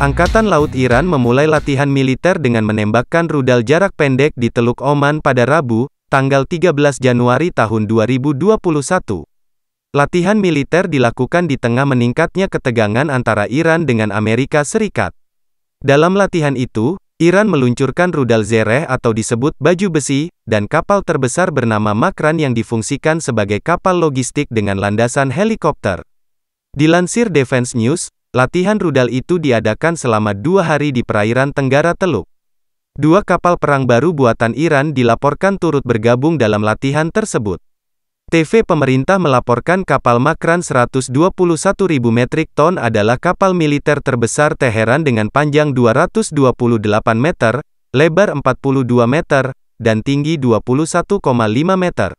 Angkatan Laut Iran memulai latihan militer dengan menembakkan rudal jarak pendek di Teluk Oman pada Rabu, tanggal 13 Januari tahun 2021. Latihan militer dilakukan di tengah meningkatnya ketegangan antara Iran dengan Amerika Serikat. Dalam latihan itu, Iran meluncurkan rudal Zereh atau disebut baju besi, dan kapal terbesar bernama Makran yang difungsikan sebagai kapal logistik dengan landasan helikopter. Dilansir Defense News, Latihan rudal itu diadakan selama dua hari di perairan Tenggara Teluk. Dua kapal perang baru buatan Iran dilaporkan turut bergabung dalam latihan tersebut. TV pemerintah melaporkan kapal Makran 121.000 metrik ton adalah kapal militer terbesar Teheran dengan panjang 228 meter, lebar 42 meter, dan tinggi 21,5 meter.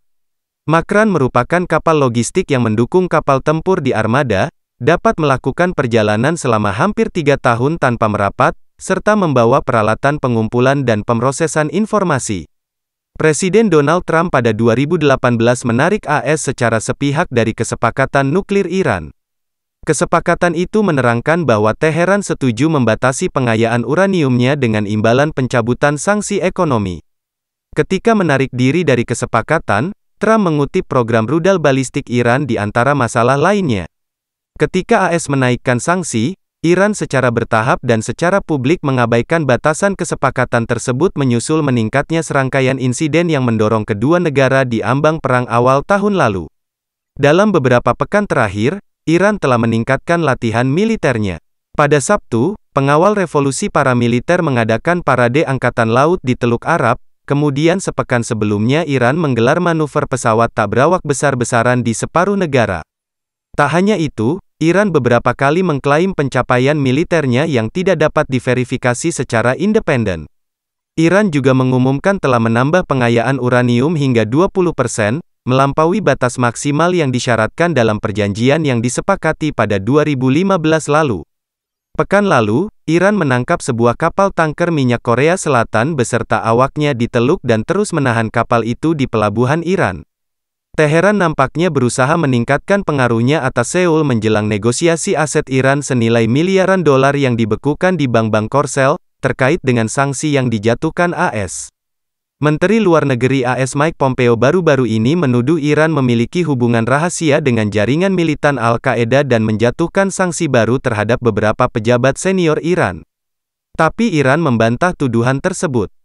Makran merupakan kapal logistik yang mendukung kapal tempur di armada, dapat melakukan perjalanan selama hampir tiga tahun tanpa merapat, serta membawa peralatan pengumpulan dan pemrosesan informasi. Presiden Donald Trump pada 2018 menarik AS secara sepihak dari kesepakatan nuklir Iran. Kesepakatan itu menerangkan bahwa Teheran setuju membatasi pengayaan uraniumnya dengan imbalan pencabutan sanksi ekonomi. Ketika menarik diri dari kesepakatan, Trump mengutip program rudal balistik Iran di antara masalah lainnya. Ketika AS menaikkan sanksi, Iran secara bertahap dan secara publik mengabaikan batasan kesepakatan tersebut menyusul meningkatnya serangkaian insiden yang mendorong kedua negara di ambang perang awal tahun lalu. Dalam beberapa pekan terakhir, Iran telah meningkatkan latihan militernya. Pada Sabtu, pengawal revolusi paramiliter mengadakan parade angkatan laut di Teluk Arab, kemudian sepekan sebelumnya Iran menggelar manuver pesawat tak berawak besar-besaran di separuh negara. Tak hanya itu, Iran beberapa kali mengklaim pencapaian militernya yang tidak dapat diverifikasi secara independen. Iran juga mengumumkan telah menambah pengayaan uranium hingga 20%, melampaui batas maksimal yang disyaratkan dalam perjanjian yang disepakati pada 2015 lalu. Pekan lalu, Iran menangkap sebuah kapal tanker minyak Korea Selatan beserta awaknya di Teluk dan terus menahan kapal itu di pelabuhan Iran. Teheran nampaknya berusaha meningkatkan pengaruhnya atas Seoul menjelang negosiasi aset Iran senilai miliaran dolar yang dibekukan di bank-bank Korsel, terkait dengan sanksi yang dijatuhkan AS. Menteri Luar Negeri AS Mike Pompeo baru-baru ini menuduh Iran memiliki hubungan rahasia dengan jaringan militan Al-Qaeda dan menjatuhkan sanksi baru terhadap beberapa pejabat senior Iran. Tapi Iran membantah tuduhan tersebut.